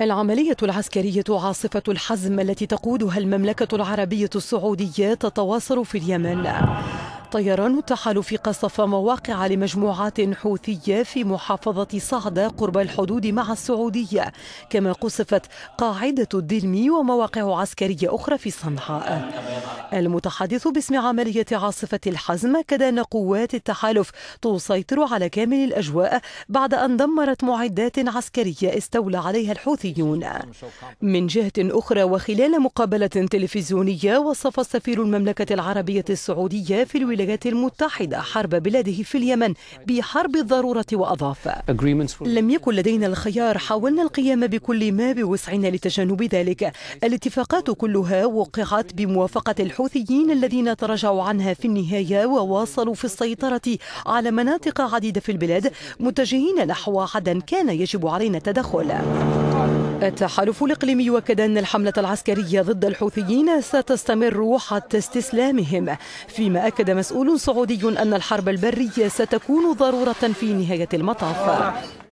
العملية العسكرية عاصفة الحزم التي تقودها المملكة العربية السعودية تتواصل في اليمن طيران التحالف قصف مواقع لمجموعات حوثية في محافظة صعدة قرب الحدود مع السعودية كما قصفت قاعدة الدلمي ومواقع عسكرية أخرى في صنعاء المتحدث باسم عملية عاصفة الحزم أكد أن قوات التحالف تسيطر على كامل الأجواء بعد أن دمرت معدات عسكرية استولى عليها الحوثيون من جهة أخرى وخلال مقابلة تلفزيونية وصف سفير المملكة العربية السعودية في الولايات المتحدة حرب بلاده في اليمن بحرب الضرورة وأضاف لم يكن لدينا الخيار حاولنا القيام بكل ما بوسعنا لتجنب ذلك الاتفاقات كلها وقعت بموافقة الحوثيين الذين تراجعوا عنها في النهاية وواصلوا في السيطرة على مناطق عديدة في البلاد متجهين نحو عدن كان يجب علينا التدخل التحالف الإقليمي وكد أن الحملة العسكرية ضد الحوثيين ستستمر حتى استسلامهم فيما أكد مسؤول سعودي أن الحرب البرية ستكون ضرورة في نهاية المطاف